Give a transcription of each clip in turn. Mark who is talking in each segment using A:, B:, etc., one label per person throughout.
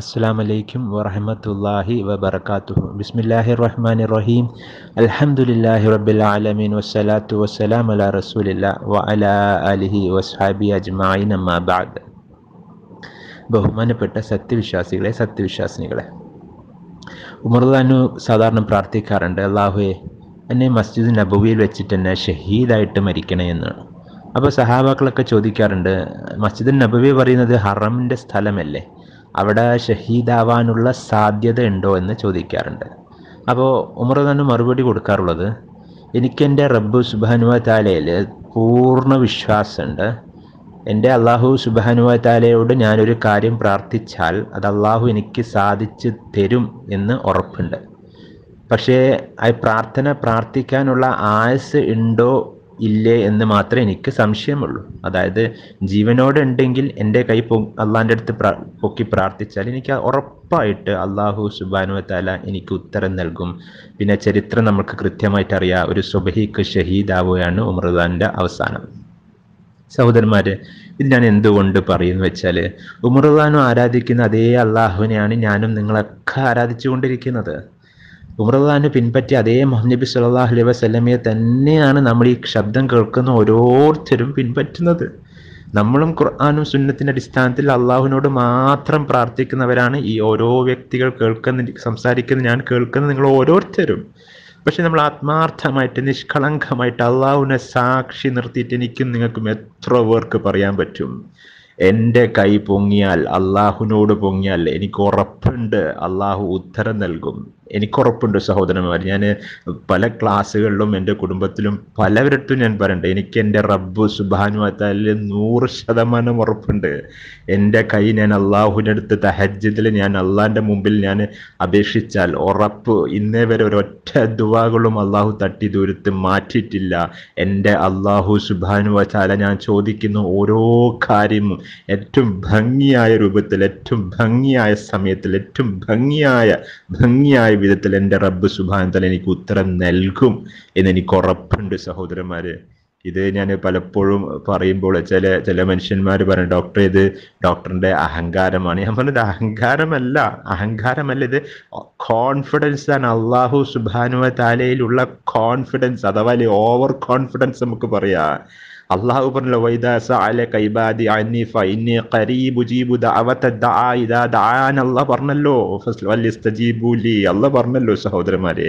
A: അസ്സാം വലൈക്കും വറഹമത്തല്ലാഹി വബർക്കാത്തുഹു ബിസ്മില്ലാഹി റഹ്മാൻ റഹീം അലഹമുല്ലാഹി റബ്ബിൽ ആലമീൻ വസ്സലാത്തു വസ്സലാം അല റസൂലില്ല വ അല അലിഹി വസ്ഹാബി അജ്മായിൻ അമ്മാബാദ് ബഹുമാനപ്പെട്ട സത്യവിശ്വാസികളെ സത്യവിശ്വാസിനികളെ ഉമർദാനു സാധാരണ പ്രാർത്ഥിക്കാറുണ്ട് അള്ളാഹുയെ എന്നെ മസ്ജിദ് നബുവിയിൽ വെച്ചിട്ട് എന്നെ ഷഹീദായിട്ട് മരിക്കണേ എന്ന് അപ്പോൾ സഹാബാക്കളൊക്കെ ചോദിക്കാറുണ്ട് മസ്ജിദ് നബുവി പറയുന്നത് ഹറമിൻ്റെ സ്ഥലമല്ലേ അവിടെ ഷഹീദാവാനുള്ള സാധ്യത ഉണ്ടോ എന്ന് ചോദിക്കാറുണ്ട് അപ്പോൾ ഉമർ തന്നെ മറുപടി കൊടുക്കാറുള്ളത് എനിക്കെൻ്റെ റബ്ബു സുബാനുവ താലയിൽ പൂർണ്ണ വിശ്വാസമുണ്ട് എൻ്റെ അള്ളാഹു സുബാനുവ താലയോട് ഞാനൊരു കാര്യം പ്രാർത്ഥിച്ചാൽ അത് അള്ളാഹു എനിക്ക് സാധിച്ച് തരും എന്ന് ഉറപ്പുണ്ട് പക്ഷേ ആ പ്രാർത്ഥന പ്രാർത്ഥിക്കാനുള്ള ആയസ് ഉണ്ടോ ഇല്ലേ എന്ന് മാത്രമേ എനിക്ക് സംശയമുള്ളൂ അതായത് ജീവനോട് ഉണ്ടെങ്കിൽ എൻ്റെ കൈ പൊ അള്ളാൻ്റെ അടുത്ത് പൊക്കി പ്രാർത്ഥിച്ചാൽ എനിക്ക് ഉറപ്പായിട്ട് അള്ളാഹു സുബാനു താല എനിക്ക് ഉത്തരം നൽകും പിന്നെ ചരിത്രം നമുക്ക് കൃത്യമായിട്ട് അറിയാം ഒരു സുബഹിക്ക് ഷഹീദാവുകയാണ് ഉമർദാൻ്റെ അവസാനം സഹോദരന്മാരെ ഇത് ഞാൻ എന്തുകൊണ്ട് പറയുന്നു വെച്ചാൽ ഉമർദാനും ആരാധിക്കുന്ന അതേ അള്ളാഹുവിനെയാണ് ഞാനും നിങ്ങളൊക്കെ ആരാധിച്ചുകൊണ്ടിരിക്കുന്നത് ഉമ്രദാനെ പിൻപറ്റി അതേ മുഹമ്മദ് സല്ലാഹു അലൈഹി വസ്ലമയെ തന്നെയാണ് നമ്മൾ ഈ ശബ്ദം കേൾക്കുന്ന ഓരോരുത്തരും പിൻപറ്റുന്നത് നമ്മളും ഖുർആാനും സുന്നത്തിൻ്റെ അടിസ്ഥാനത്തിൽ അള്ളാഹുവിനോട് മാത്രം പ്രാർത്ഥിക്കുന്നവരാണ് ഈ ഓരോ വ്യക്തികൾ കേൾക്കുന്ന സംസാരിക്കുന്ന ഞാൻ കേൾക്കുന്ന നിങ്ങൾ ഓരോരുത്തരും പക്ഷെ നമ്മൾ ആത്മാർത്ഥമായിട്ട് നിഷ്കളങ്കമായിട്ട് അള്ളാഹുവിനെ സാക്ഷി നിർത്തിയിട്ട് എനിക്കും നിങ്ങൾക്കും എത്ര പേർക്ക് പറയാൻ പറ്റും എൻ്റെ കൈ പൊങ്ങിയാൽ അള്ളാഹുവിനോട് പൊങ്ങിയാൽ എനിക്ക് ഉറപ്പുണ്ട് അള്ളാഹു ഉത്തരം നൽകും എനിക്കുറപ്പുണ്ട് സഹോദരന്മാർ ഞാൻ പല ക്ലാസ്സുകളിലും എൻ്റെ കുടുംബത്തിലും പലവരട്ടും ഞാൻ പറയണ്ട എനിക്ക് എൻ്റെ റബ്ബ് സുബാനുമാത്താലിൽ നൂറ് ശതമാനം ഉറപ്പുണ്ട് എൻ്റെ കൈ ഞാൻ അള്ളാഹുവിൻ്റെ അടുത്ത് തഹജ്ജിദിൽ ഞാൻ അള്ളാഹിൻ്റെ മുമ്പിൽ ഞാൻ അപേക്ഷിച്ചാൽ ഉറപ്പ് ഇന്നേ വരെ ഒരൊറ്റ ദുവാകളും അള്ളാഹു തട്ടി ദൂരത്ത് മാറ്റിയിട്ടില്ല എൻ്റെ അള്ളാഹു സുബാനുവാച്ചാല ഞാൻ ചോദിക്കുന്ന ഓരോ കാര്യവും ഏറ്റവും ഭംഗിയായ രൂപത്തിൽ ഏറ്റവും ഭംഗിയായ സമയത്തിൽ ഏറ്റവും ഭംഗിയായ ഭംഗിയായ ശരിയായ വിധത്തിൽ എൻ്റെ റബ്ബ് സുബാനത്തല എനിക്ക് ഉത്തരം നൽകും എന്ന് എനിക്ക് ഉറപ്പുണ്ട് സഹോദരന്മാര് ഇത് ഞാൻ പലപ്പോഴും പറയുമ്പോൾ ചില ചില മനുഷ്യന്മാർ പറയും ഡോക്ടർ ഇത് ഡോക്ടറിന്റെ അഹങ്കാരമാണ് ഞാൻ പറഞ്ഞത് അഹങ്കാരമല്ല അഹങ്കാരമല്ല ഇത് കോൺഫിഡൻസ് ആണ് അള്ളാഹു സുബാനുവ താലയിലുള്ള കോൺഫിഡൻസ് അഥവാ ഓവർ കോൺഫിഡൻസ് നമുക്ക് പറയാം അള്ളാഹു പറഞ്ഞല്ലോ വൈദാസ ഇന്നി ജീബു പറഞ്ഞല്ലോ അല്ല പറഞ്ഞല്ലോ സഹോദരന്മാരെ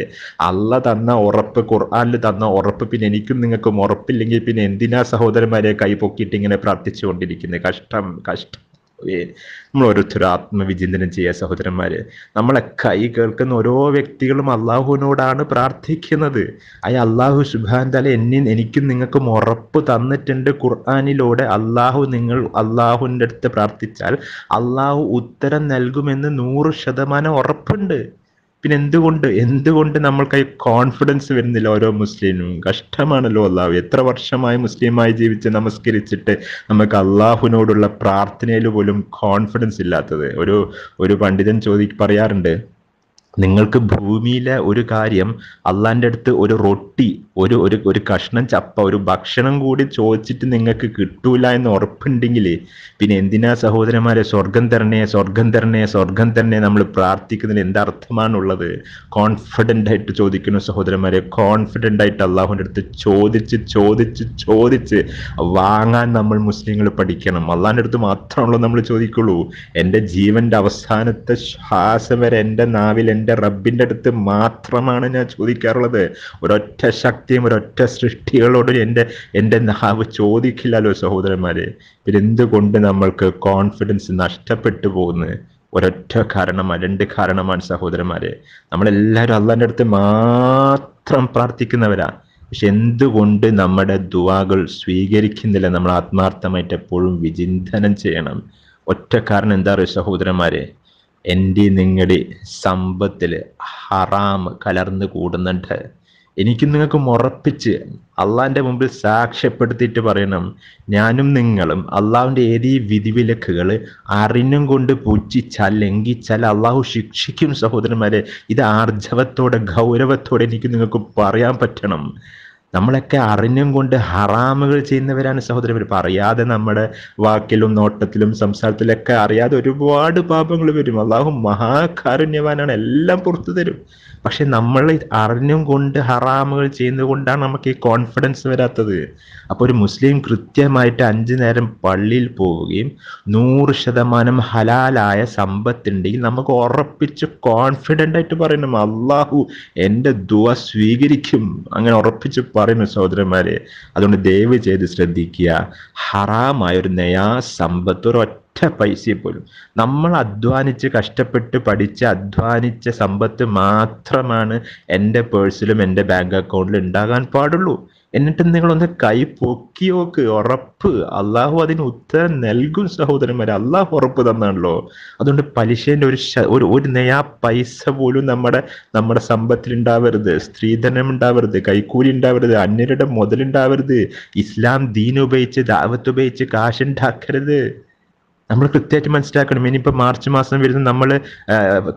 A: അല്ല തന്ന ഉറപ്പ് ഖുർആാനിൽ തന്ന ഉറപ്പ് പിന്നെ എനിക്കും നിങ്ങൾക്കും ഉറപ്പില്ലെങ്കിൽ പിന്നെ എന്തിനാ സഹോദരന്മാരെ കൈ പൊക്കിയിട്ട് ഇങ്ങനെ പ്രാർത്ഥിച്ചുകൊണ്ടിരിക്കുന്നത് കഷ്ടം കഷ്ടം നമ്മൾ ഓരോരുത്തരും ആത്മവിചിന്തനം ചെയ്യുക സഹോദരന്മാര് നമ്മളെ കൈ കേൾക്കുന്ന ഓരോ വ്യക്തികളും അള്ളാഹുവിനോടാണ് പ്രാർത്ഥിക്കുന്നത് അയ അള്ളാഹു സുബാൻ തല എന്നെ എനിക്കും നിങ്ങൾക്കും ഉറപ്പ് തന്നിട്ടുണ്ട് ഖുർആാനിലൂടെ അള്ളാഹു നിങ്ങൾ അള്ളാഹുവിൻ്റെ അടുത്ത് പ്രാർത്ഥിച്ചാൽ അള്ളാഹു ഉത്തരം നൽകുമെന്ന് നൂറ് ശതമാനം ഉറപ്പുണ്ട് പിന്നെ എന്തുകൊണ്ട് എന്തുകൊണ്ട് നമ്മൾക്ക് കോൺഫിഡൻസ് വരുന്നില്ല ഓരോ മുസ്ലിമിനും കഷ്ടമാണല്ലോ അള്ളാഹു എത്ര വർഷമായി മുസ്ലിമായി ജീവിച്ച് നമസ്കരിച്ചിട്ട് നമുക്ക് അള്ളാഹുവിനോടുള്ള പ്രാർത്ഥനയിൽ പോലും കോൺഫിഡൻസ് ഇല്ലാത്തത് ഒരു ഒരു പണ്ഡിതൻ ചോദി പറയാറുണ്ട് നിങ്ങൾക്ക് ഭൂമിയിലെ ഒരു കാര്യം അള്ളാന്റെ അടുത്ത് ഒരു റൊട്ടി ഒരു ഒരു ഒരു കഷ്ണം ചപ്പ ഒരു ഭക്ഷണം കൂടി ചോദിച്ചിട്ട് നിങ്ങൾക്ക് കിട്ടൂല എന്ന് ഉറപ്പുണ്ടെങ്കിൽ പിന്നെ എന്തിനാ സഹോദരന്മാരെ സ്വർഗം തരണേ സ്വർഗം തരണേ സ്വർഗം തരണേ നമ്മൾ പ്രാർത്ഥിക്കുന്നതിൽ എന്തർത്ഥമാണുള്ളത് കോൺഫിഡൻ്റ് ആയിട്ട് ചോദിക്കുന്നു സഹോദരന്മാരെ കോൺഫിഡൻ്റ് ആയിട്ട് അള്ളാഹുവിൻ്റെ അടുത്ത് ചോദിച്ച് ചോദിച്ച് ചോദിച്ച് വാങ്ങാൻ നമ്മൾ മുസ്ലിങ്ങൾ പഠിക്കണം അള്ളാഹിൻ്റെ അടുത്ത് മാത്രമുള്ള നമ്മൾ ചോദിക്കുള്ളൂ എൻ്റെ ജീവൻ്റെ അവസാനത്തെ ശ്വാസം വരെ എൻ്റെ നാവിൽ എൻ്റെ എൻ്റെ റബ്ബിൻ്റെ അടുത്ത് മാത്രമാണ് ഞാൻ ചോദിക്കാറുള്ളത് ഒരൊറ്റ ശക്തിയും ഒരൊറ്റ സൃഷ്ടികളോട് എൻ്റെ എൻ്റെ നാവ് ചോദിക്കില്ലല്ലോ സഹോദരന്മാരെ പിന്നെന്തുകൊണ്ട് നമ്മൾക്ക് കോൺഫിഡൻസ് നഷ്ടപ്പെട്ടു പോകുന്നത് ഒരൊറ്റ കാരണമാണ് രണ്ട് കാരണമാണ് സഹോദരന്മാരെ നമ്മളെല്ലാവരും അള്ളാൻ്റെ അടുത്ത് മാത്രം പ്രാർത്ഥിക്കുന്നവരാ പക്ഷെ എന്തുകൊണ്ട് നമ്മുടെ ദുവാകൾ സ്വീകരിക്കുന്നില്ല നമ്മൾ ആത്മാർത്ഥമായിട്ട് എപ്പോഴും വിചിന്തനം ചെയ്യണം ഒറ്റ കാരണം എന്താ പറയുക സഹോദരന്മാരെ എൻ്റെ നിങ്ങളുടെ സമ്പത്തിൽ ഹറാം കലർന്നു കൂടുന്നുണ്ട് എനിക്ക് നിങ്ങൾക്ക് ഉറപ്പിച്ച് അള്ളാഹിൻ്റെ മുമ്പിൽ സാക്ഷ്യപ്പെടുത്തിയിട്ട് പറയണം ഞാനും നിങ്ങളും അള്ളാഹുവിൻ്റെ ഏതീ വിധിവിലക്കുകൾ അറിഞ്ഞും കൊണ്ട് പൂജിച്ചാൽ ലംഘിച്ചാൽ അള്ളാഹു ശിക്ഷിക്കും സഹോദരന്മാരെ ഇത് ആർജവത്തോടെ ഗൗരവത്തോടെ എനിക്ക് നിങ്ങൾക്ക് പറയാൻ പറ്റണം നമ്മളൊക്കെ അറിഞ്ഞും കൊണ്ട് ഹറാമുകൾ ചെയ്യുന്നവരാണ് സഹോദരൻ ഇപ്പം അറിയാതെ നമ്മുടെ വാക്കിലും നോട്ടത്തിലും സംസാരത്തിലൊക്കെ അറിയാതെ ഒരുപാട് പാപങ്ങൾ വരും അള്ളാഹു മഹാകാരുണ്യവാനാണ് എല്ലാം പുറത്തു തരും പക്ഷെ നമ്മൾ അറിഞ്ഞും കൊണ്ട് ഹറാമുകൾ ചെയ്യുന്നതുകൊണ്ടാണ് നമുക്ക് ഈ കോൺഫിഡൻസ് വരാത്തത് അപ്പോൾ ഒരു മുസ്ലിം കൃത്യമായിട്ട് അഞ്ചു നേരം പള്ളിയിൽ പോവുകയും നൂറ് ശതമാനം ഹലാലായ സമ്പത്തുണ്ടെങ്കിൽ നമുക്ക് ഉറപ്പിച്ച് കോൺഫിഡൻ്റ് ആയിട്ട് പറയണം അള്ളാഹു എൻ്റെ ദുവ സ്വീകരിക്കും അങ്ങനെ ഉറപ്പിച്ച് പറ പറയുന്നു സഹോദരന്മാരെ അതുകൊണ്ട് ദയവ് ചെയ്ത് ശ്രദ്ധിക്കുക ഹറാമായ ഒരു നയാ സമ്പത്ത് ഒരു ഒറ്റ പൈസയെ പോലും നമ്മൾ അധ്വാനിച്ച് കഷ്ടപ്പെട്ട് പഠിച്ച് അധ്വാനിച്ച സമ്പത്ത് മാത്രമാണ് എൻ്റെ പേഴ്സിലും എൻ്റെ ബാങ്ക് അക്കൗണ്ടിലും ഉണ്ടാകാൻ പാടുള്ളൂ എന്നിട്ട് നിങ്ങളൊന്ന് കൈ പൊക്കിയോക്ക് ഉറപ്പ് അള്ളാഹു അതിന് ഉത്തരം നൽകും സഹോദരന്മാരെ അള്ളാഹു ഉറപ്പ് തന്നാണല്ലോ അതുകൊണ്ട് പലിശേൻ്റെ ഒരു ഒരു ഒരു നയാ പൈസ പോലും നമ്മുടെ നമ്മുടെ സമ്പത്തിൽ ഉണ്ടാവരുത് സ്ത്രീധനം ഉണ്ടാവരുത് കൈക്കൂലി ഉണ്ടാവരുത് അന്യരുടെ മുതലുണ്ടാവരുത് ഇസ്ലാം ദീൻ ഉപയോഗിച്ച് ദാവത്ത് ഉപയോഗിച്ച് കാശുണ്ടാക്കരുത് നമ്മൾ കൃത്യമായിട്ട് മനസ്സിലാക്കണം ഇനിയിപ്പോൾ മാർച്ച് മാസം വരുന്ന നമ്മൾ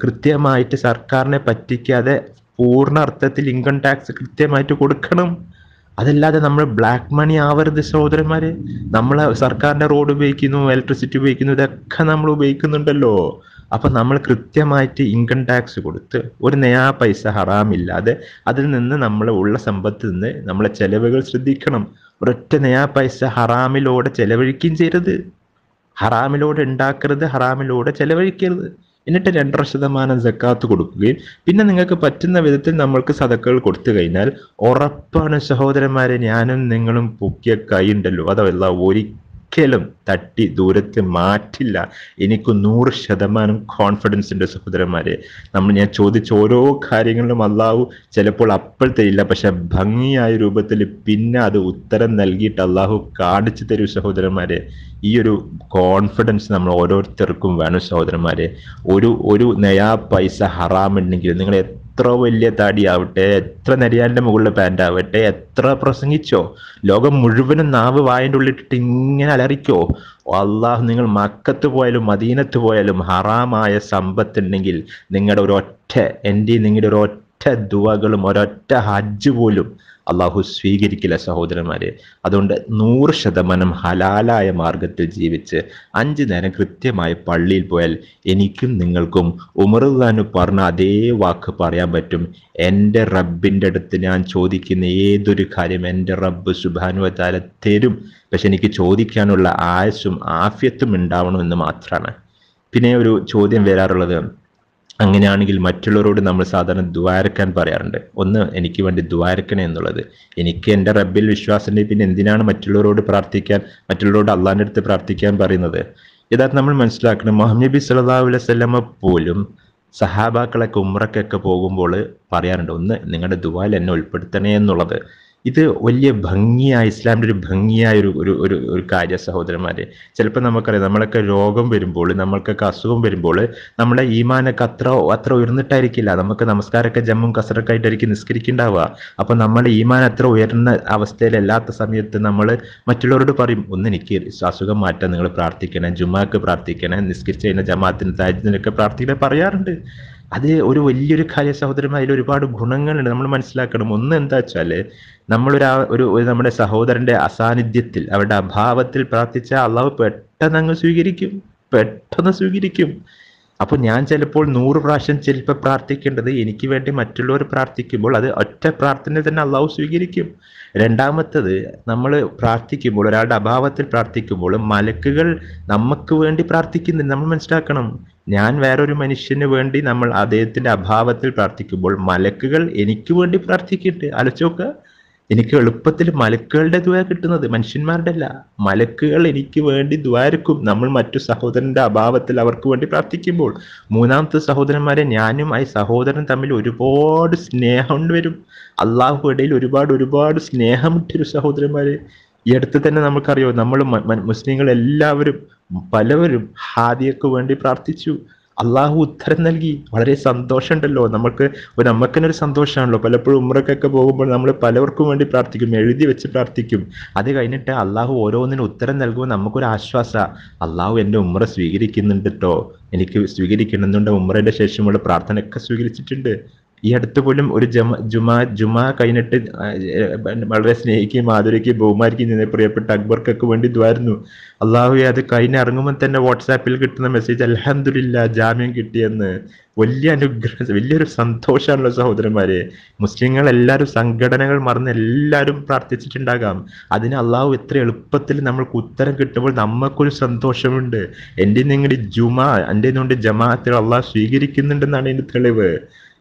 A: കൃത്യമായിട്ട് സർക്കാരിനെ പറ്റിക്കാതെ പൂർണ്ണ അർത്ഥത്തിൽ ഇൻകം ടാക്സ് കൃത്യമായിട്ട് കൊടുക്കണം അതല്ലാതെ നമ്മൾ ബ്ലാക്ക് മണി ആവരുത് സഹോദരന്മാര് നമ്മളെ സർക്കാരിന്റെ റോഡ് ഉപയോഗിക്കുന്നു ഇലക്ട്രിസിറ്റി ഉപയോഗിക്കുന്നു ഇതൊക്കെ നമ്മൾ ഉപയോഗിക്കുന്നുണ്ടല്ലോ അപ്പൊ നമ്മൾ കൃത്യമായിട്ട് ഇൻകം ടാക്സ് കൊടുത്ത് ഒരു നയാ പൈസ ഹറാമില്ലാതെ അതിൽ നിന്ന് നമ്മൾ ഉള്ള സമ്പത്തിൽ നിന്ന് നമ്മളെ ചെലവുകൾ ശ്രദ്ധിക്കണം ഒരൊറ്റ നയാ പൈസ ഹറാമിലൂടെ ചെലവഴിക്കുകയും ചെയ്യരുത് ഹറാമിലൂടെ ഉണ്ടാക്കരുത് ഹറാമിലൂടെ ചെലവഴിക്കരുത് എന്നിട്ട് രണ്ടര ശതമാനം ജക്കാത്ത് കൊടുക്കുകയും പിന്നെ നിങ്ങൾക്ക് പറ്റുന്ന വിധത്തിൽ നമ്മൾക്ക് സതക്കുകൾ കൊടുത്തു കഴിഞ്ഞാൽ ഉറപ്പാണ് സഹോദരന്മാരെ ഞാനും നിങ്ങളും പൊക്കിയ കൈ ഉണ്ടല്ലോ അതല്ല ഒരിക്കലും ഒരിക്കലും തട്ടി ദൂരത്ത് മാറ്റില്ല എനിക്ക് നൂറ് ശതമാനം കോൺഫിഡൻസ് ഉണ്ട് സഹോദരന്മാരെ നമ്മൾ ഞാൻ ചോദിച്ച ഓരോ കാര്യങ്ങളിലും അള്ളാഹു ചിലപ്പോൾ അപ്പോൾ തരില്ല പക്ഷെ ഭംഗിയായ രൂപത്തിൽ പിന്നെ അത് ഉത്തരം നൽകിയിട്ട് അള്ളാഹു കാണിച്ചു തരും സഹോദരന്മാരെ ഈ ഒരു കോൺഫിഡൻസ് നമ്മൾ ഓരോരുത്തർക്കും വേണം സഹോദരന്മാരെ ഒരു ഒരു നയാ പൈസ ഹറാമുണ്ടെങ്കിൽ നിങ്ങൾ എത്ര വലിയ താടിയാവട്ടെ എത്ര നെരിയാലിൻ്റെ മുകളിലെ പാൻ്റ് ആവട്ടെ എത്ര പ്രസംഗിച്ചോ ലോകം മുഴുവനും നാവ് വായൻ്റെ ഉള്ളിട്ടിട്ട് ഇങ്ങനെ അലറിക്കോ അള്ളാഹ് നിങ്ങൾ മക്കത്ത് പോയാലും മദീനത്ത് പോയാലും ഹറാമായ സമ്പത്തുണ്ടെങ്കിൽ നിങ്ങളുടെ ഒരൊറ്റ എൻ്റെ നിങ്ങളുടെ ഒരൊറ്റ ദുവകളും ഒരൊറ്റ ഹജ്ജ് പോലും അള്ളാഹു സ്വീകരിക്കില്ല സഹോദരന്മാരെ അതുകൊണ്ട് നൂറ് ശതമാനം ഹലാലായ മാർഗത്തിൽ ജീവിച്ച് അഞ്ച് നേരം കൃത്യമായി പള്ളിയിൽ പോയാൽ എനിക്കും നിങ്ങൾക്കും ഉമറുദാനു പറഞ്ഞ അതേ വാക്ക് പറയാൻ പറ്റും എൻ്റെ റബ്ബിൻ്റെ അടുത്ത് ഞാൻ ചോദിക്കുന്ന ഏതൊരു കാര്യം എൻ്റെ റബ്ബ് സുബാനു തരും പക്ഷെ എനിക്ക് ചോദിക്കാനുള്ള ആയസും ആഫ്യത്തും ഉണ്ടാവണമെന്ന് മാത്രമാണ് പിന്നെ ഒരു ചോദ്യം വരാറുള്ളത് അങ്ങനെയാണെങ്കിൽ മറ്റുള്ളവരോട് നമ്മൾ സാധാരണ ദ്വാരക്കാൻ പറയാറുണ്ട് ഒന്ന് എനിക്ക് വേണ്ടി ദ്വാരക്കണേ എന്നുള്ളത് എനിക്ക് എൻ്റെ റബ്ബിൽ വിശ്വാസമുണ്ടെങ്കിൽ പിന്നെ എന്തിനാണ് മറ്റുള്ളവരോട് പ്രാർത്ഥിക്കാൻ മറ്റുള്ളവരോട് അള്ളാൻ്റെ അടുത്ത് പ്രാർത്ഥിക്കാൻ പറയുന്നത് യഥാർത്ഥം നമ്മൾ മനസ്സിലാക്കണം മുഹമ്മബി സല്ലാ അലൈവല്ലമ്മ പോലും സഹാബാക്കളൊക്കെ ഉമ്രക്കൊക്കെ പോകുമ്പോൾ പറയാറുണ്ട് ഒന്ന് നിങ്ങളുടെ ദുവാൽ എന്നെ ഉൾപ്പെടുത്തണേ എന്നുള്ളത് ഇത് വലിയ ഭംഗിയായ ഇസ്ലാമിൻ്റെ ഒരു ഭംഗിയായ ഒരു ഒരു ഒരു ഒരു കാര്യ സഹോദരന്മാരെ ചിലപ്പോൾ നമുക്കറിയാം നമ്മളൊക്കെ രോഗം വരുമ്പോൾ നമ്മൾക്കൊക്കെ അസുഖം വരുമ്പോൾ നമ്മളെ ഈമാനൊക്കെ അത്ര അത്ര ഉയർന്നിട്ടായിരിക്കില്ല നമുക്ക് നമസ്കാരമൊക്കെ ജമ്മും കസറൊക്കെ നിസ്കരിക്കുണ്ടാവുക അപ്പം നമ്മളെ ഈമാൻ അത്ര ഉയർന്ന അവസ്ഥയിലല്ലാത്ത സമയത്ത് നമ്മൾ മറ്റുള്ളവരോട് പറയും ഒന്ന് എനിക്ക് അസുഖം മാറ്റാൻ നിങ്ങൾ പ്രാർത്ഥിക്കണേ ജുമാക്ക് പ്രാർത്ഥിക്കണേ നിസ്കരിച്ച് കഴിഞ്ഞാൽ ജമാത്തിന് താജത്തിനൊക്കെ പ്രാർത്ഥിക്കണേ പറയാറുണ്ട് അത് ഒരു വലിയൊരു കാര്യ സഹോദരന്മാർ അതിൽ ഒരുപാട് ഗുണങ്ങളുണ്ട് നമ്മൾ മനസ്സിലാക്കണം ഒന്ന് എന്താ വെച്ചാൽ നമ്മളൊരു ഒരു നമ്മുടെ സഹോദരന്റെ അസാന്നിധ്യത്തിൽ അവരുടെ അഭാവത്തിൽ പ്രാർത്ഥിച്ച അള്ളാഹ് പെട്ടെന്ന് അങ്ങ് സ്വീകരിക്കും പെട്ടെന്ന് സ്വീകരിക്കും അപ്പോൾ ഞാൻ ചിലപ്പോൾ നൂറ് പ്രാവശ്യം ചിലപ്പോൾ പ്രാർത്ഥിക്കേണ്ടത് എനിക്ക് വേണ്ടി മറ്റുള്ളവർ പ്രാർത്ഥിക്കുമ്പോൾ അത് ഒറ്റ പ്രാർത്ഥന തന്നെ അള്ളാഹു സ്വീകരിക്കും രണ്ടാമത്തത് നമ്മൾ പ്രാർത്ഥിക്കുമ്പോൾ ഒരാളുടെ അഭാവത്തിൽ പ്രാർത്ഥിക്കുമ്പോൾ മലക്കുകൾ നമുക്ക് വേണ്ടി പ്രാർത്ഥിക്കുന്നുണ്ട് നമ്മൾ മനസ്സിലാക്കണം ഞാൻ വേറൊരു മനുഷ്യന് വേണ്ടി നമ്മൾ അദ്ദേഹത്തിന്റെ അഭാവത്തിൽ പ്രാർത്ഥിക്കുമ്പോൾ മലക്കുകൾ എനിക്ക് വേണ്ടി പ്രാർത്ഥിക്കട്ടെ ആലോചിച്ചോക്ക എനിക്ക് എളുപ്പത്തിൽ മലക്കുകളുടെ ദ്വാര കിട്ടുന്നത് മനുഷ്യന്മാരുടെ അല്ല മലക്കുകൾ എനിക്ക് വേണ്ടി ദ്വാരക്കും നമ്മൾ മറ്റു സഹോദരന്റെ അഭാവത്തിൽ അവർക്ക് വേണ്ടി പ്രാർത്ഥിക്കുമ്പോൾ മൂന്നാമത്തെ സഹോദരന്മാരെ ഞാനും ആ സഹോദരൻ തമ്മിൽ ഒരുപാട് സ്നേഹം വരും അള്ളാഹു ഇടയിൽ ഒരുപാട് ഒരുപാട് സ്നേഹമിട്ടൊരു സഹോദരന്മാരെ ഈ അടുത്ത് തന്നെ നമുക്കറിയോ നമ്മൾ മുസ്ലിങ്ങൾ എല്ലാവരും പലവരും ഹാദിയക്ക് വേണ്ടി പ്രാർത്ഥിച്ചു അള്ളാഹു ഉത്തരം നൽകി വളരെ സന്തോഷമുണ്ടല്ലോ നമുക്ക് ഒരു അമ്മക്കിനൊരു സന്തോഷമാണല്ലോ പലപ്പോഴും ഉമ്രക്കൊക്കെ പോകുമ്പോൾ നമ്മൾ പലവർക്കും വേണ്ടി പ്രാർത്ഥിക്കും എഴുതി വെച്ച് പ്രാർത്ഥിക്കും അത് കഴിഞ്ഞിട്ട് അള്ളാഹു ഓരോന്നിനും ഉത്തരം നൽകുമ്പോൾ നമുക്കൊരു ആശ്വാസ അള്ളാഹു എൻ്റെ ഉമ്ര സ്വീകരിക്കുന്നുണ്ട് കേട്ടോ എനിക്ക് സ്വീകരിക്കണമെന്നുണ്ട് ഉമ്രൻ്റെ ശേഷമുള്ള പ്രാർത്ഥനയൊക്കെ സ്വീകരിച്ചിട്ടുണ്ട് ഈ അടുത്ത് പോലും ഒരു ജമ ജുമാ ജുമാ കഴിഞ്ഞിട്ട് വളരെ സ്നേഹിക്കുകയും മാധുരിക്ക് ബഹുമാനിക്കുകയും നിന്നെ പ്രിയപ്പെട്ട അക്ബർക്കൊക്കെ വേണ്ടി ദ്വാരുന്നു അള്ളാഹു അത് കഴിഞ്ഞിറങ്ങുമ്പോൾ തന്നെ വാട്സാപ്പിൽ കിട്ടുന്ന മെസ്സേജ് അലഹദില്ല ജാമ്യം കിട്ടിയെന്ന് വലിയ അനുഗ്രഹം വലിയൊരു സന്തോഷമാണല്ലോ സഹോദരന്മാരെ മുസ്ലിങ്ങൾ എല്ലാവരും സംഘടനകൾ മറന്ന് എല്ലാവരും പ്രാർത്ഥിച്ചിട്ടുണ്ടാകാം അതിന് അള്ളാഹു എത്ര എളുപ്പത്തിൽ നമ്മൾക്ക് ഉത്തരം കിട്ടുമ്പോൾ നമുക്കൊരു സന്തോഷമുണ്ട് എൻ്റെ നിങ്ങളുടെ ജുമാ എൻ്റെ നിങ്ങളുടെ ജമാഅത്തിൽ അള്ളാഹ് സ്വീകരിക്കുന്നുണ്ടെന്നാണ് എൻ്റെ തെളിവ്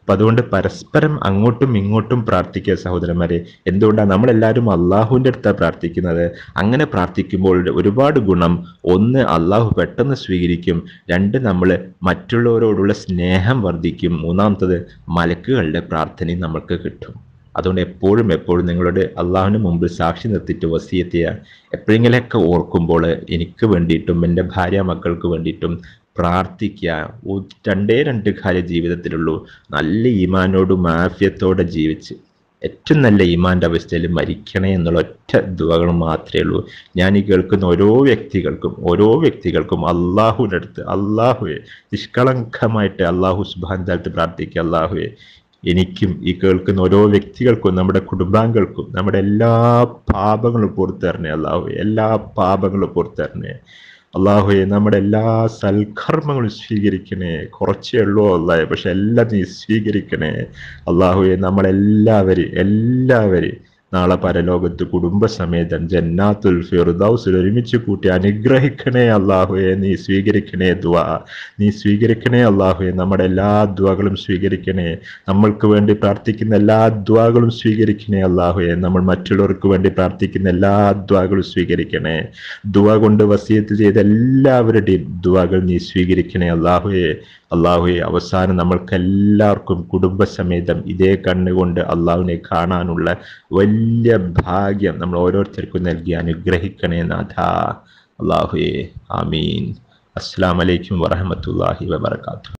A: അപ്പൊ അതുകൊണ്ട് പരസ്പരം അങ്ങോട്ടും ഇങ്ങോട്ടും പ്രാർത്ഥിക്കുക സഹോദരന്മാരെ എന്തുകൊണ്ടാണ് നമ്മളെല്ലാവരും അള്ളാഹുവിൻ്റെ അടുത്താണ് പ്രാർത്ഥിക്കുന്നത് അങ്ങനെ പ്രാർത്ഥിക്കുമ്പോൾ ഒരുപാട് ഗുണം ഒന്ന് അള്ളാഹു പെട്ടെന്ന് സ്വീകരിക്കും രണ്ട് നമ്മൾ മറ്റുള്ളവരോടുള്ള സ്നേഹം വർദ്ധിക്കും മൂന്നാമത്തത് മലക്കുകളുടെ പ്രാർത്ഥനയും നമ്മൾക്ക് കിട്ടും അതുകൊണ്ട് എപ്പോഴും എപ്പോഴും നിങ്ങളുടെ അള്ളാഹുവിന് മുമ്പിൽ സാക്ഷി നിർത്തിയിട്ട് വസീയത്തിയ എപ്പോഴെങ്കിലൊക്കെ ഓർക്കുമ്പോൾ എനിക്ക് വേണ്ടിയിട്ടും എൻ്റെ ഭാര്യ മക്കൾക്ക് വേണ്ടിയിട്ടും പ്രാർത്ഥിക്കുക രണ്ടേ രണ്ട് കാര്യം ജീവിതത്തിലുള്ളൂ നല്ല ഈമാനോടും മാഫിയത്തോടെ ജീവിച്ച് ഏറ്റവും നല്ല ഈമാന്റെ അവസ്ഥയിൽ മരിക്കണേ എന്നുള്ള ഒറ്റ ദുവകൾ മാത്രമേ ഉള്ളൂ ഞാൻ ഈ കേൾക്കുന്ന ഓരോ വ്യക്തികൾക്കും ഓരോ വ്യക്തികൾക്കും അള്ളാഹുവിൻ്റെ അടുത്ത് അള്ളാഹുവെ നിഷ്കളങ്കമായിട്ട് അള്ളാഹു സുബാന്താലത്ത് പ്രാർത്ഥിക്കുക അള്ളാഹുവെ എനിക്കും ഈ കേൾക്കുന്ന ഓരോ വ്യക്തികൾക്കും നമ്മുടെ കുടുംബാംഗങ്ങൾക്കും നമ്മുടെ എല്ലാ പാപങ്ങളും പുറത്തിറങ്ങേ അള്ളാഹു എല്ലാ പാപങ്ങളും പുറത്തിറങ്ങേ അള്ളാഹുയെ നമ്മുടെ എല്ലാ സൽക്കർമ്മങ്ങളും സ്വീകരിക്കണേ കുറച്ചേ ഉള്ളൂ അള്ളാഹെ പക്ഷെ എല്ലാം നീ സ്വീകരിക്കണേ അള്ളാഹുയെ നമ്മളെല്ലാവരെയും എല്ലാവരെയും നാളെ പരലോകത്ത് കുടുംബസമേതം ജന്നാത്തുൽ ഫിർദൗസിൽ ഒരുമിച്ച് കൂട്ടി അനുഗ്രഹിക്കണേ അള്ളാഹുയെ നീ സ്വീകരിക്കണേ ദ്വാ നീ സ്വീകരിക്കണേ അള്ളാഹുയെ നമ്മുടെ എല്ലാ ദ്വകളും സ്വീകരിക്കണേ നമ്മൾക്ക് വേണ്ടി പ്രാർത്ഥിക്കുന്ന എല്ലാ ദ്വകളും സ്വീകരിക്കണേ അള്ളാഹുയെ നമ്മൾ മറ്റുള്ളവർക്ക് വേണ്ടി പ്രാർത്ഥിക്കുന്ന എല്ലാ ദ്വകളും സ്വീകരിക്കണേ ദ്വാ കൊണ്ട് വസീത്ത് ചെയ്ത എല്ലാവരുടെയും ദ്വകൾ നീ സ്വീകരിക്കണേ അള്ളാഹുയെ അള്ളാഹുയെ അവസാനം നമ്മൾക്ക് എല്ലാവർക്കും കുടുംബസമേതം ഇതേ കണ്ണുകൊണ്ട് അള്ളാഹുവിനെ കാണാനുള്ള വലിയ വലിയ ഭാഗ്യം നമ്മൾ ഓരോരുത്തർക്കും നൽകി അനുഗ്രഹിക്കണേ നാഥ അള്ളാഹുയെ ആമീൻ അസ്സാം വലൈക്കും വറഹമത്തല്ലാഹി വാത്തു